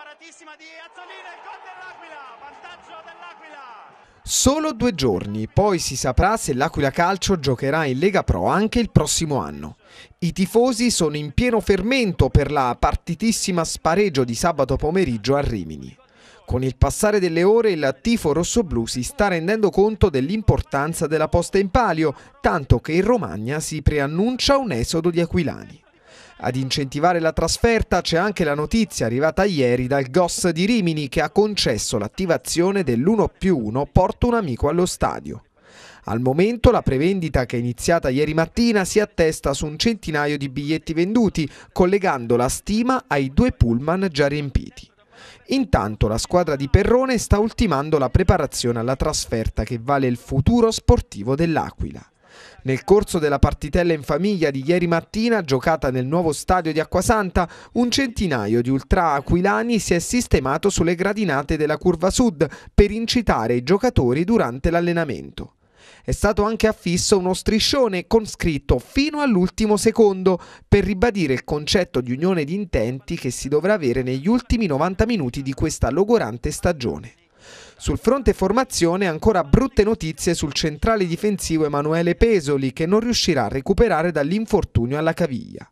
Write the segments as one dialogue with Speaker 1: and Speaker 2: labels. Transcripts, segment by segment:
Speaker 1: paratissima di Azzolina, il gol dell'Aquila, vantaggio dell'Aquila. Solo due giorni, poi si saprà se l'Aquila Calcio giocherà in Lega Pro anche il prossimo anno. I tifosi sono in pieno fermento per la partitissima spareggio di sabato pomeriggio a Rimini. Con il passare delle ore il tifo rossoblù si sta rendendo conto dell'importanza della posta in palio, tanto che in Romagna si preannuncia un esodo di aquilani. Ad incentivare la trasferta c'è anche la notizia arrivata ieri dal Goss di Rimini che ha concesso l'attivazione dell'1 più 1 Porta un amico allo stadio. Al momento la prevendita che è iniziata ieri mattina si attesta su un centinaio di biglietti venduti, collegando la stima ai due pullman già riempiti. Intanto la squadra di Perrone sta ultimando la preparazione alla trasferta che vale il futuro sportivo dell'Aquila. Nel corso della partitella in famiglia di ieri mattina, giocata nel nuovo stadio di Acquasanta, un centinaio di ultra aquilani si è sistemato sulle gradinate della curva sud per incitare i giocatori durante l'allenamento. È stato anche affisso uno striscione con scritto fino all'ultimo secondo per ribadire il concetto di unione di intenti che si dovrà avere negli ultimi 90 minuti di questa logorante stagione. Sul fronte formazione ancora brutte notizie sul centrale difensivo Emanuele Pesoli che non riuscirà a recuperare dall'infortunio alla caviglia.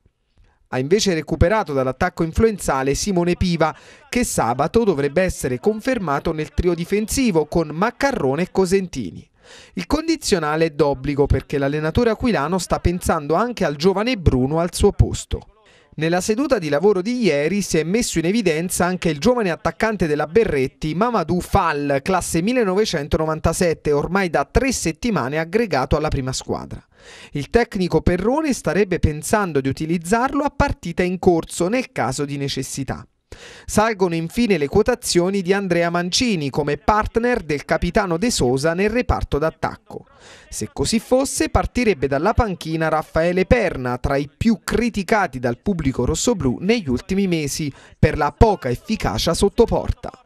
Speaker 1: Ha invece recuperato dall'attacco influenzale Simone Piva che sabato dovrebbe essere confermato nel trio difensivo con Maccarrone e Cosentini. Il condizionale è d'obbligo perché l'allenatore aquilano sta pensando anche al giovane Bruno al suo posto. Nella seduta di lavoro di ieri si è messo in evidenza anche il giovane attaccante della Berretti, Mamadou Fall, classe 1997, ormai da tre settimane aggregato alla prima squadra. Il tecnico Perrone starebbe pensando di utilizzarlo a partita in corso nel caso di necessità. Salgono infine le quotazioni di Andrea Mancini come partner del capitano De Sosa nel reparto d'attacco. Se così fosse partirebbe dalla panchina Raffaele Perna, tra i più criticati dal pubblico rossoblù negli ultimi mesi per la poca efficacia sottoporta.